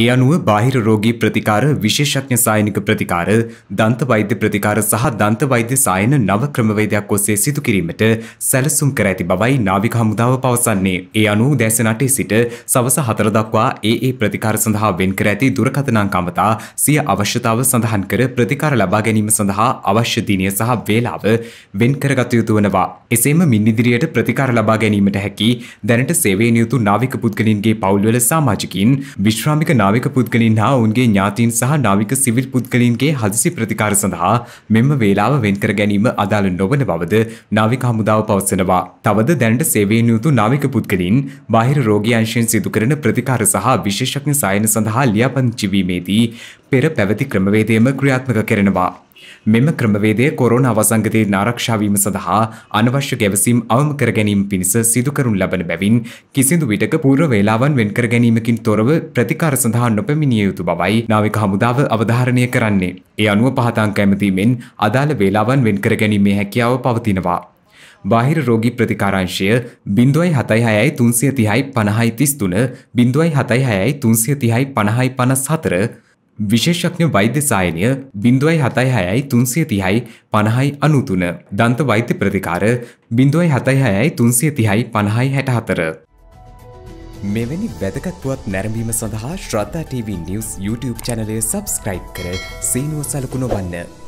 ඒ අනුව බාහිර රෝගී ප්‍රතිකාර විශේෂඥ සායනික ප්‍රතිකාර දන්ත වෛද්‍ය ප්‍රතිකාර සහ දන්ත වෛද්‍ය සායන නව ක්‍රමවේදයක් ඔස්සේ සිදු කිරීමට සැලසුම් කර ඇති බවයි නාවික හමුදාව පවසන්නේ. ඒ අනුව දැසන අටේ සිට සවස හතර දක්වා ඒ ඒ ප්‍රතිකාර සඳහා වෙන් කර ඇති දුරකථන අංක අමතා සිය අවශ්‍යතාව සඳහන් කර ප්‍රතිකාර ලබා ගැනීම සඳහා අවශ්‍ය දිනය සහ වේලාව වෙන් කරගත යුතු වනවා. එසේම මින් ඉදිරියට ප්‍රතිකාර ලබා ගැනීමට හැකි දැනට සේවය නියුතු නාවික පුද්ගලින්ගේ පවුල්වල සමාජිකින් විශ්‍රාමික නාවික පුද්ගලින් හා උන්ගේ ඥාතීන් සහ නාවික සිවිල් පුද්ගලින්ගේ හදිසි ප්‍රතිකාර සඳහා මෙම වේලාව වෙන්කර ගැනීම අදාළ නොවන බවද නාවික හමුදාව පවසනවා. තවද දැනට සේවයෙන් යුතු නාවික පුද්ගලින් බාහිර රෝගී අංශයෙන් සිදුකරන ප්‍රතිකාර සහ විශේෂඥ සායන සඳහා ලියාපදිංචි වීමේදී පෙර පැවති ක්‍රමවේදයම ක්‍රියාත්මක කරනවා. මෙම ක්‍රමවේදය කොරෝන අවසංගතයෙන් ආරක්ෂාවීම සඳහා අනවශ්‍ය ගැවසීම් අවම කර ගැනීම පිණිස සිදුකරුන් ලබන බැවින් කිසිදු විටක පූර්ව වේලාවන් වෙන් කර ගැනීමකින් තොරව ප්‍රතිකාර සඳහා නොපැමිණිය යුතු බවයි නාවික හමුදාව අවධාරණය කරන්නේ. ඒ අනුව පහතාංක ඇමතීමෙන් අදාළ වේලාවන් වෙන් කර ගැනීමේ හැකියාව පවතිනවා. බාහිර රෝගී ප්‍රතිකාරංශය බින්දුවයි හතයි හයයි තුන්සිය තිහයි පණහයි තිස්තුන බින්දුවයි හතයි හයයි තුන්සිය තිහයි පණහයි පනස් හතර විශේෂඥ වෛද්‍ය සායනය බිඳුවයි හතයි හයයි තුන්සිය තිහයි පණහයි අනුතුන දන්ත වෛත්‍ය ප්‍රතිකාර බිඳුවයි හතයි හයයි තුන්සිය තිහයි පණහයි හැට හතර. මෙවැනි වැදකත්වත් නැරඹීම සඳහා ශ්‍රද්ධා TV නිවස් YouTube චැනලය සබස්ක්‍රයිබ් කර සීනුව සලකුණ වන්න.